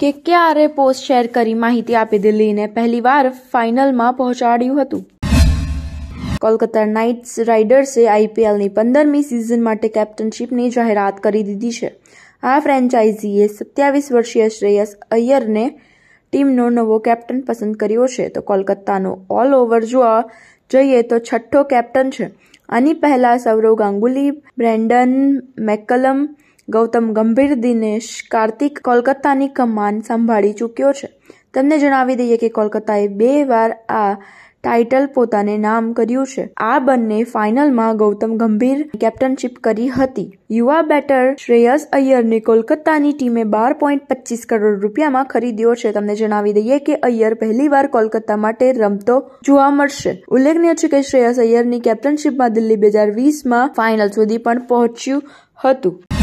કે ક્યારે post share કરી માહિતી આપી દિલ્હીને પહેલીવાર ફાઇનલમાં પહોંચાડ્યું હતું કોલકાતા નાઇટ્સ રાઇડર્સે આઈપીએલની પંદરમી સિઝન માટે કેપ્ટનશીપની જાહેરાત કરી દીધી છે આ ફ્રેન્ચાઇઝીએ સત્યાવીસ વર્ષીય શ્રેયસ અય્યરને ટીમનો નવો કેપ્ટન પસંદ કર્યો છે તો કોલકાતાનો ઓલ ઓવર જોવા જઈએ તો છઠ્ઠો કેપ્ટન છે આની પહેલાં સૌરવ ગાંગુલી બ્રેન્ડન મેકલમ ગૌતમ ગંભીર દિનેશ કાર્તિક કોલકાતાની કમાન સંભાળી ચૂક્યો છે તમને જણાવી દઈએ કે કોલકાતાએ બે વાર આ ટાઇટલ પોતાને નામ કર્યું છે આ બંને ફાઇનલમાં ગૌતમ ગંભીર કેપ્ટનશીપ કરી હતી યુવા બેટર શ્રેયસ અય્યરને કોલકાતાની ટીમે બાર પોઈન્ટ પચીસ કરોડ રૂપિયામાં ખરીદ્યો છે તમને જણાવી દઈએ કે અય્યર પહેલીવાર કોલકાતા માટે રમતો જોવા મળશે ઉલ્લેખનીય છે કે શ્રેયસ અય્યરની કેપ્ટનશીપમાં દિલ્હી બે હજાર વીસમાં ફાઇનલ સુધી પણ પહોંચ્યું હતું